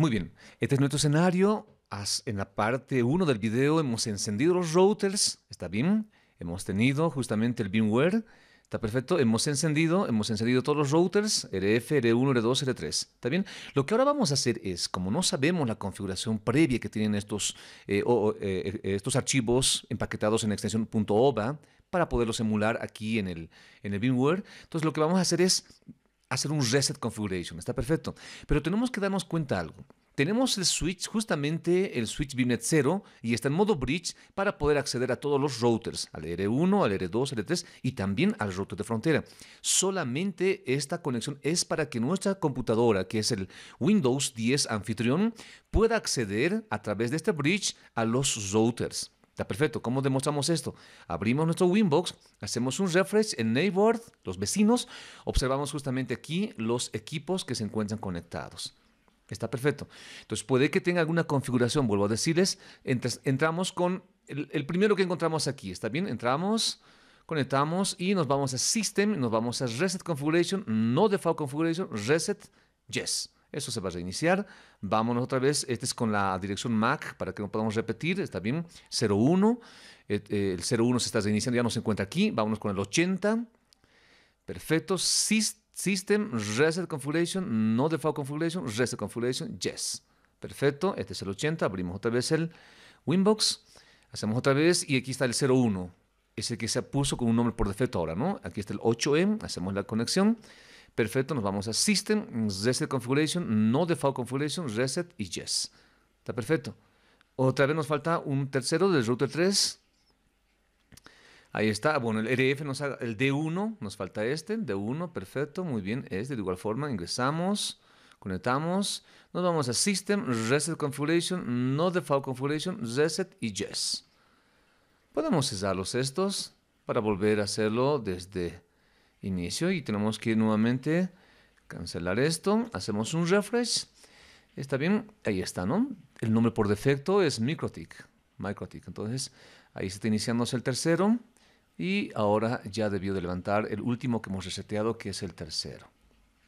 Muy bien, este es nuestro escenario. En la parte 1 del video hemos encendido los routers, está bien. Hemos tenido justamente el VMware, está perfecto. Hemos encendido, hemos encendido todos los routers, RF, R1, R2, R3, está bien. Lo que ahora vamos a hacer es, como no sabemos la configuración previa que tienen estos, eh, eh, eh, estos archivos empaquetados en extensión .ova para poderlos emular aquí en el, en el Entonces lo que vamos a hacer es hacer un reset configuration, está perfecto. Pero tenemos que darnos cuenta algo. Tenemos el switch, justamente el switch binet 0, y está en modo bridge para poder acceder a todos los routers, al R1, al R2, al R3 y también al router de frontera. Solamente esta conexión es para que nuestra computadora, que es el Windows 10 anfitrión, pueda acceder a través de este bridge a los routers. Está perfecto. ¿Cómo demostramos esto? Abrimos nuestro Winbox, hacemos un refresh en Neighbor, los vecinos, observamos justamente aquí los equipos que se encuentran conectados. Está perfecto. Entonces puede que tenga alguna configuración, vuelvo a decirles, entramos con el, el primero que encontramos aquí, ¿está bien? Entramos, conectamos y nos vamos a System, nos vamos a Reset Configuration, no Default Configuration, Reset Yes. Eso se va a reiniciar. Vámonos otra vez. Este es con la dirección MAC para que no podamos repetir. Está bien. 01. Eh, el 01 se está reiniciando, ya no se encuentra aquí. Vámonos con el 80. Perfecto. System, Reset Configuration, no Default Configuration, Reset Configuration, Yes. Perfecto. Este es el 80. Abrimos otra vez el Winbox. Hacemos otra vez y aquí está el 01. Es el que se puso con un nombre por defecto ahora, ¿no? Aquí está el 8M. Hacemos la conexión. Perfecto, nos vamos a System, Reset Configuration, No Default Configuration, Reset y Yes. Está perfecto. Otra vez nos falta un tercero del router 3. Ahí está. Bueno, el RF e nos haga el D1, nos falta este, D1, perfecto, muy bien. Este de igual forma, ingresamos, conectamos, nos vamos a System, Reset Configuration, No Default Configuration, Reset y Yes. Podemos los estos para volver a hacerlo desde inicio y tenemos que nuevamente cancelar esto. Hacemos un refresh. Está bien, ahí está, ¿no? El nombre por defecto es microtic. Microtic. Entonces, ahí se está iniciándose el tercero y ahora ya debió de levantar el último que hemos reseteado, que es el tercero.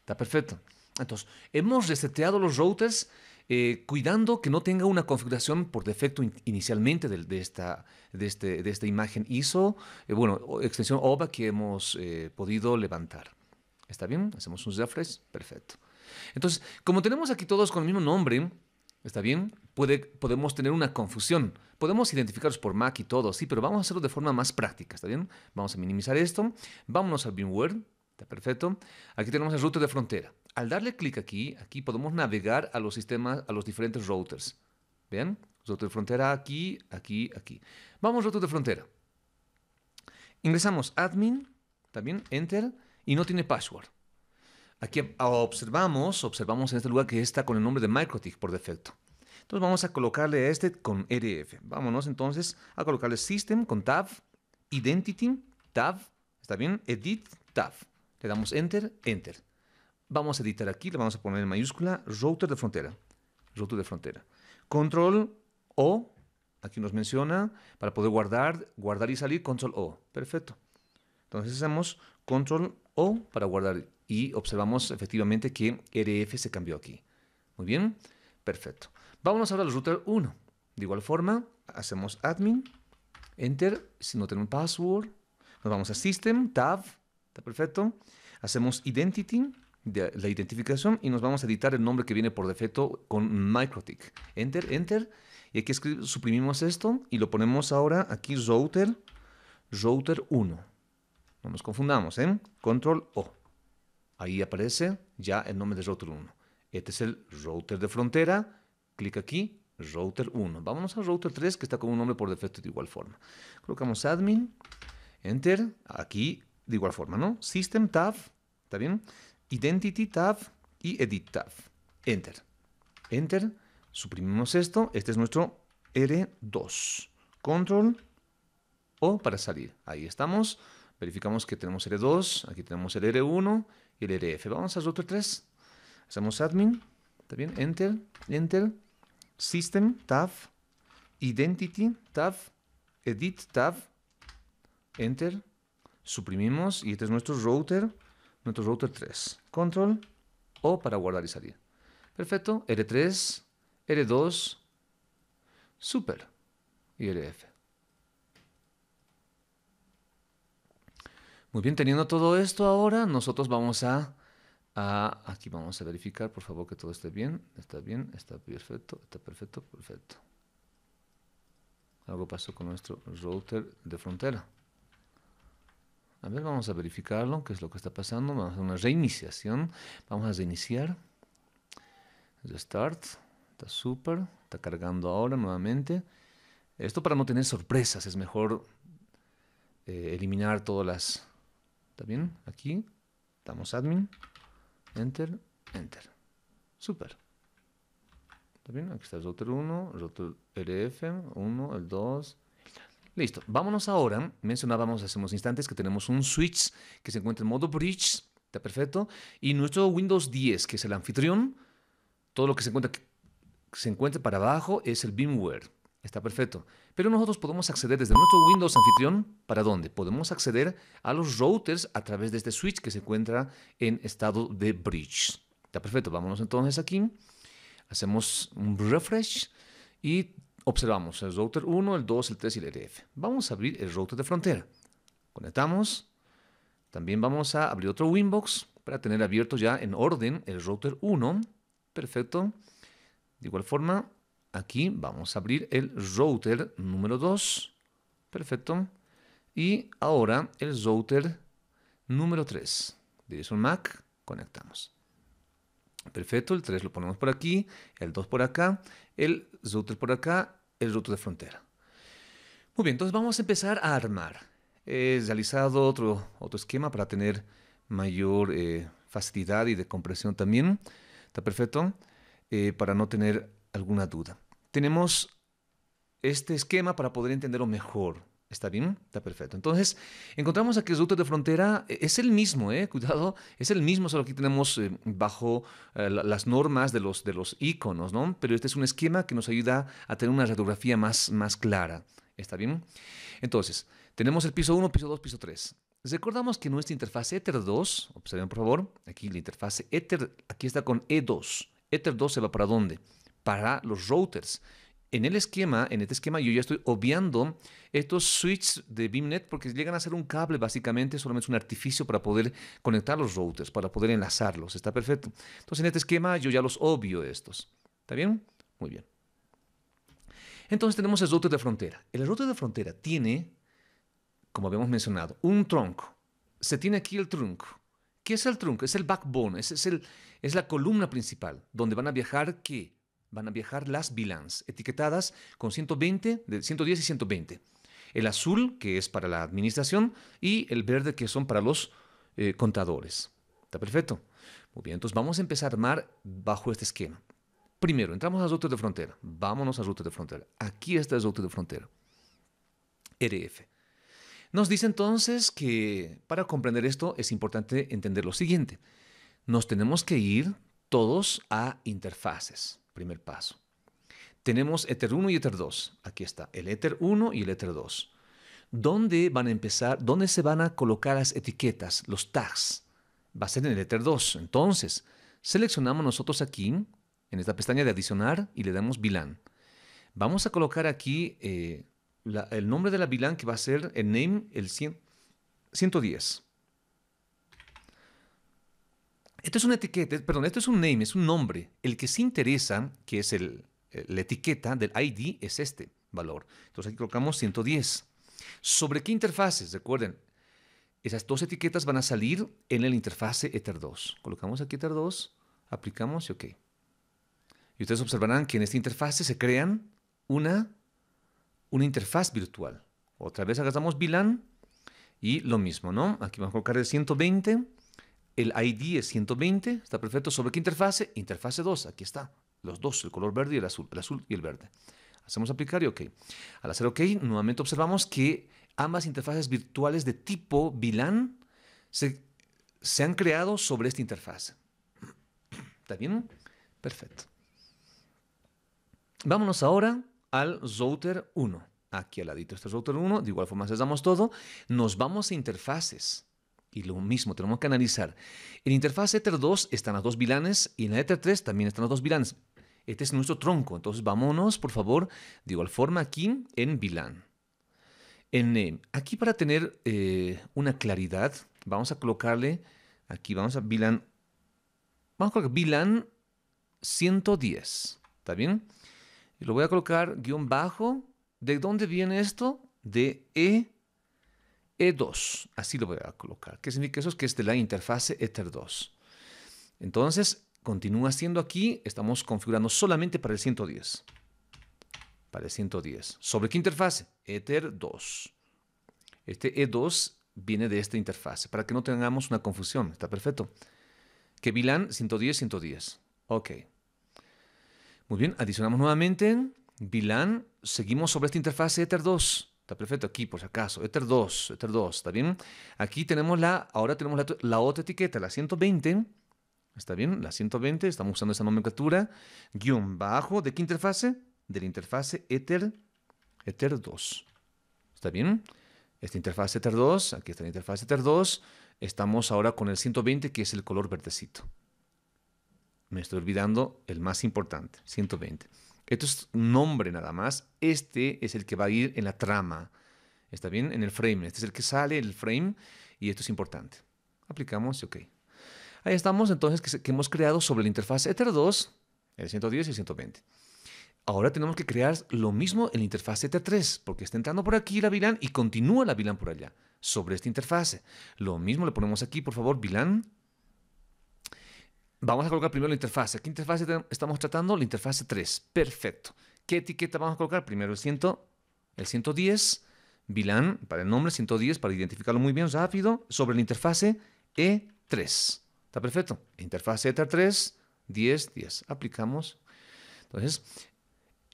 Está perfecto. Entonces, hemos reseteado los routers eh, cuidando que no tenga una configuración por defecto inicialmente de, esta, este, de, esta, imagen ISO, eh, bueno, extensión OVA que hemos eh, podido levantar. ¿Está bien? Hacemos un refresh, perfecto. Entonces, como tenemos aquí todos con el mismo nombre, ¿está bien? Puede, podemos tener una confusión. Podemos identificarlos por Mac y todo, sí, pero vamos a hacerlo de forma más práctica, ¿está bien? Vamos a minimizar esto. Vámonos al BIMWare, está perfecto. Aquí tenemos el router de frontera al darle clic aquí, aquí podemos navegar a los sistemas, a los diferentes routers. ¿Bien? Router de frontera aquí, aquí, aquí. Vamos router de frontera. Ingresamos admin, también enter, y no tiene password. Aquí ah, observamos, observamos en este lugar que está con el nombre de MicroTik por defecto. Entonces vamos a colocarle a este con RF. E Vámonos entonces a colocarle System con Tab, Identity, Tab, ¿está bien? Edit, Tab. Le damos Enter, Enter. Vamos a editar aquí, le vamos a poner en mayúscula, router de frontera. Router de frontera. Control O, aquí nos menciona, para poder guardar, guardar y salir, control O. Perfecto. Entonces hacemos control O para guardar y observamos efectivamente que RF se cambió aquí. Muy bien, perfecto. Vámonos ahora al router 1. De igual forma, hacemos admin, enter, si no tenemos password, nos vamos a system, tab, está perfecto. Hacemos identity, la identificación y nos vamos a editar el nombre que viene por defecto con microtik. Enter, enter. Y aquí suprimimos esto y lo ponemos ahora aquí router, router 1. No nos confundamos, ¿eh? Control O. Ahí aparece ya el nombre de router 1. Este es el router de frontera. Clic aquí, router 1. vamos al router 3 que está con un nombre por defecto de igual forma. Colocamos admin, enter, aquí de igual forma, ¿no? System tab, ¿está bien? Identity Tab y Edit Tab. Enter. Enter. Suprimimos esto. Este es nuestro R2. Control O para salir. Ahí estamos. Verificamos que tenemos R2. Aquí tenemos el R1 y el RF. Vamos al router 3. Hacemos admin. Está bien. Enter. Enter. System Tab. Identity Tab. Edit Tab. Enter. Suprimimos. Y este es nuestro router nuestro router 3. Control O para guardar y salir. Perfecto. R3, R2, Super y RF. Muy bien, teniendo todo esto ahora, nosotros vamos a, a, Aquí vamos a verificar, por favor, que todo esté bien. Está bien, está perfecto, está perfecto, perfecto. Algo pasó con nuestro router de frontera. A ver, vamos a verificarlo, qué es lo que está pasando. Vamos a hacer una reiniciación. Vamos a reiniciar. Restart. Está super. Está cargando ahora nuevamente. Esto para no tener sorpresas. Es mejor eh, eliminar todas las... ¿Está bien? Aquí. Damos admin. Enter. Enter. Super. ¿Está bien? Aquí está el router 1, router RF 1, el 2, Listo. Vámonos ahora. Mencionábamos hace unos instantes que tenemos un switch que se encuentra en modo bridge. Está perfecto. Y nuestro Windows 10, que es el anfitrión, todo lo que se encuentra, se encuentra para abajo es el VMware. Está perfecto. Pero nosotros podemos acceder desde nuestro Windows anfitrión, ¿para dónde? Podemos acceder a los routers a través de este switch que se encuentra en estado de bridge. Está perfecto. Vámonos entonces aquí. Hacemos un refresh y Observamos el router 1, el 2, el 3 y el RF. E vamos a abrir el router de frontera. Conectamos. También vamos a abrir otro Winbox para tener abierto ya en orden el router 1. Perfecto. De igual forma, aquí vamos a abrir el router número 2. Perfecto. Y ahora el router número 3. eso MAC, conectamos. Perfecto, el 3 lo ponemos por aquí, el 2 por acá, el router por acá, el router de frontera. Muy bien, entonces vamos a empezar a armar. He realizado otro, otro esquema para tener mayor eh, facilidad y de compresión también. Está perfecto, eh, para no tener alguna duda. Tenemos este esquema para poder entenderlo mejor. ¿Está bien? Está perfecto. Entonces, encontramos aquí el router de frontera eh, es el mismo, ¿eh? Cuidado, es el mismo, solo que tenemos eh, bajo eh, las normas de los, de los íconos, ¿no? Pero este es un esquema que nos ayuda a tener una radiografía más, más clara. ¿Está bien? Entonces, tenemos el piso 1, piso 2, piso 3. Recordamos que nuestra interfaz Ether 2, observen por favor, aquí la interfaz Ether, aquí está con E2. Ether 2 se va para dónde? Para los routers en el esquema, en este esquema, yo ya estoy obviando estos switches de BIMnet porque llegan a ser un cable, básicamente, solamente es un artificio para poder conectar los routers, para poder enlazarlos. Está perfecto. Entonces, en este esquema, yo ya los obvio estos. ¿Está bien? Muy bien. Entonces, tenemos el router de frontera. El router de frontera tiene, como habíamos mencionado, un tronco. Se tiene aquí el tronco. ¿Qué es el tronco? Es el backbone, es, es, el, es la columna principal, donde van a viajar, ¿qué? van a viajar las Bilans, etiquetadas con 120, 110 y 120. El azul, que es para la administración, y el verde, que son para los eh, contadores. ¿Está perfecto? Muy bien, entonces vamos a empezar a armar bajo este esquema. Primero, entramos a rutas de frontera. Vámonos a rutas de frontera. Aquí está el ruta de frontera. RF. E Nos dice entonces que para comprender esto es importante entender lo siguiente. Nos tenemos que ir todos a interfaces. Primer paso. Tenemos ether 1 y ether 2. Aquí está, el ether 1 y el ether 2. ¿Dónde van a empezar? ¿Dónde se van a colocar las etiquetas, los tags? Va a ser en el ether 2. Entonces, seleccionamos nosotros aquí, en esta pestaña de adicionar, y le damos VLAN. Vamos a colocar aquí eh, la, el nombre de la VLAN que va a ser el name, el 110. Esto es una etiqueta, perdón, esto es un name, es un nombre. El que se interesa, que es el, eh, la etiqueta del ID, es este valor. Entonces aquí colocamos 110. ¿Sobre qué interfaces? Recuerden, esas dos etiquetas van a salir en la interfase Ether2. Colocamos aquí Ether2, aplicamos y OK. Y ustedes observarán que en esta interfase se crean una, una interfaz virtual. Otra vez agarramos VLAN y lo mismo, ¿no? Aquí vamos a colocar el 120 el ID es 120, está perfecto. ¿Sobre qué interfase? Interfase 2, aquí está. Los dos, el color verde y el azul, el azul y el verde. Hacemos aplicar y OK. Al hacer OK, nuevamente observamos que ambas interfaces virtuales de tipo VLAN se, se han creado sobre esta interfaz. ¿Está bien? Perfecto. Vámonos ahora al router 1. Aquí al ladito está el router 1. De igual forma, seamos todo. Nos vamos a interfaces. Y lo mismo, tenemos que analizar. En interfaz Ether 2 están los dos bilanes y en la Ether 3 también están los dos bilanes. Este es nuestro tronco, entonces vámonos, por favor, de igual forma aquí en bilan. En eh, Aquí para tener eh, una claridad, vamos a colocarle, aquí vamos a bilan, vamos a colocar VLAN 110, ¿está bien? Y lo voy a colocar guión bajo. ¿De dónde viene esto? De E e2, así lo voy a colocar. ¿Qué significa eso? Es que es de la interfase Ether 2. Entonces, continúa siendo aquí, estamos configurando solamente para el 110. Para el 110. ¿Sobre qué interfase? Ether 2. Este E2 viene de esta interfase, para que no tengamos una confusión, está perfecto. Que VLAN 110, 110. Ok. Muy bien, adicionamos nuevamente. VLAN, seguimos sobre esta interfase Ether 2. Está perfecto aquí, por si acaso. Ether 2, Ether 2, ¿está bien? Aquí tenemos la, ahora tenemos la, otra etiqueta, la 120. ¿Está bien? La 120, estamos usando esa nomenclatura. Guión bajo, ¿de qué interfase? De la interfase Ether, Ether 2. ¿Está bien? Esta interfase Ether 2, aquí está la interfase Ether 2. Estamos ahora con el 120, que es el color verdecito. Me estoy olvidando el más importante, 120. Esto es nombre nada más. Este es el que va a ir en la trama. ¿Está bien? En el frame. Este es el que sale, el frame, y esto es importante. Aplicamos y OK. Ahí estamos entonces que, hemos creado sobre la interfaz Ether 2, el 110 y el 120. Ahora tenemos que crear lo mismo en la interfaz ether 3 porque está entrando por aquí la VLAN y continúa la VLAN por allá, sobre esta interfaz. Lo mismo le ponemos aquí, por favor, VLAN Vamos a colocar primero la interfase. ¿Qué interfase estamos tratando? La interfase 3. Perfecto. ¿Qué etiqueta vamos a colocar? Primero el, 110, VLAN para el nombre, 110 para identificarlo muy bien, rápido, sobre la interfase E3. ¿Está perfecto? Interfase E3, 10, 10. Aplicamos. Entonces,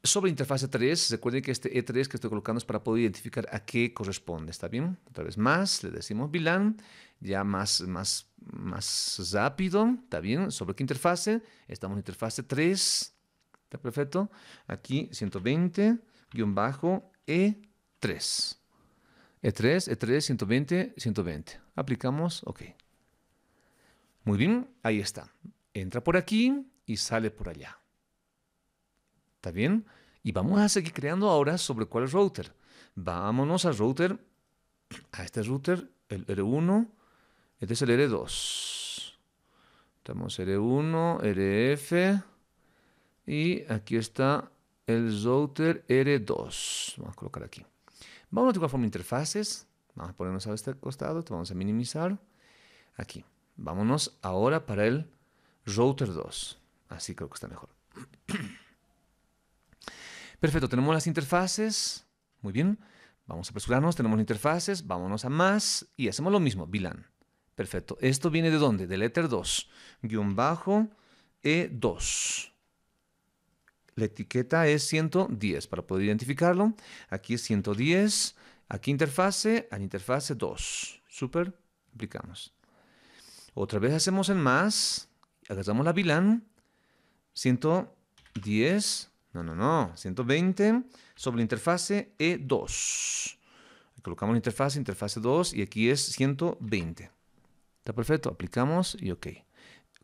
sobre interfase 3, recuerden que este E3 que estoy colocando es para poder identificar a qué corresponde, ¿está bien? Otra vez más, le decimos VLAN, ya más, más, más rápido, ¿está bien? ¿Sobre qué interfase? Estamos en interfase 3, ¿está perfecto? Aquí 120-E3. E3, E3, 120, 120. Aplicamos, ok. Muy bien, ahí está. Entra por aquí y sale por allá. ¿Está bien? Y vamos a seguir creando ahora sobre cuál es router. Vámonos al router, a este router, el R1, este es el R2. Tenemos R1, RF y aquí está el router R2. Vamos a colocar aquí. Vamos a tocar forma interfaces. Vamos a ponernos a este costado, te vamos a minimizar. Aquí. Vámonos ahora para el router 2. Así creo que está mejor. Perfecto, tenemos las interfaces. Muy bien. Vamos a apresurarnos, tenemos interfaces, vámonos a más y hacemos lo mismo, VLAN. Perfecto. ¿Esto viene de dónde? Del Ether 2, guión bajo E2. La etiqueta es 110 para poder identificarlo. Aquí es 110, aquí interfase, a interfase 2. Super, aplicamos. Otra vez hacemos el más, agarramos la VLAN, 110, no, no, no. 120 sobre la interfase E2. Colocamos la interfase, interfase 2 y aquí es 120. Está perfecto. Aplicamos y ok.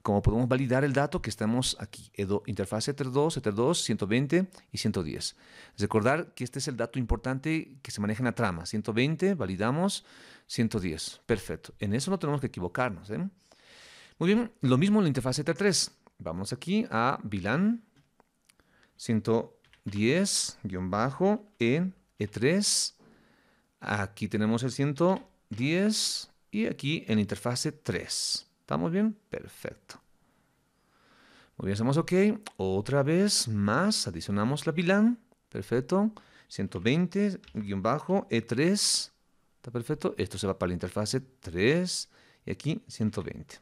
Como podemos validar el dato que estamos aquí? E interfase e 2 E32, 120 y 110. Recordar que este es el dato importante que se maneja en la trama. 120, validamos, 110. Perfecto. En eso no tenemos que equivocarnos. ¿eh? Muy bien, lo mismo en la interfase e 3 Vamos aquí a VLAN 110-en E3. Aquí tenemos el 110 y aquí en interfase 3. ¿Estamos bien? Perfecto. Muy bien, hacemos OK. Otra vez más, adicionamos la pila, Perfecto. 120-E3. E Está perfecto. Esto se va para la interfase 3. Y aquí 120.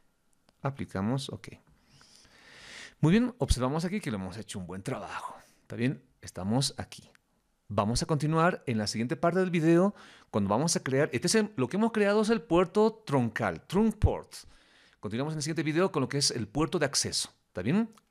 Aplicamos OK. Muy bien, observamos aquí que le hemos hecho un buen trabajo. Está bien, estamos aquí. Vamos a continuar en la siguiente parte del video cuando vamos a crear, este es lo que hemos creado es el puerto troncal, trunk port. Continuamos en el siguiente video con lo que es el puerto de acceso. ¿Está bien?